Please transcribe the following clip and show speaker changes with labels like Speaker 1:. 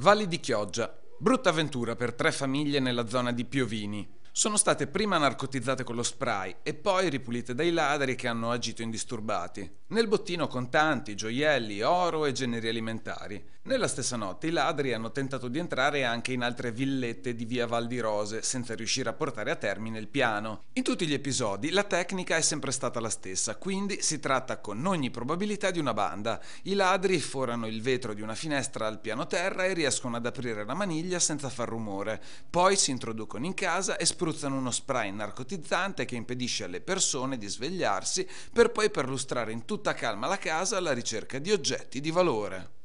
Speaker 1: Valli di Chioggia. Brutta avventura per tre famiglie nella zona di Piovini sono state prima narcotizzate con lo spray e poi ripulite dai ladri che hanno agito indisturbati. Nel bottino contanti, gioielli, oro e generi alimentari. Nella stessa notte i ladri hanno tentato di entrare anche in altre villette di via Val di Rose senza riuscire a portare a termine il piano. In tutti gli episodi la tecnica è sempre stata la stessa, quindi si tratta con ogni probabilità di una banda. I ladri forano il vetro di una finestra al piano terra e riescono ad aprire la maniglia senza far rumore. Poi si introducono in casa e spruzzano uno spray narcotizzante che impedisce alle persone di svegliarsi per poi perlustrare in tutta calma la casa alla ricerca di oggetti di valore.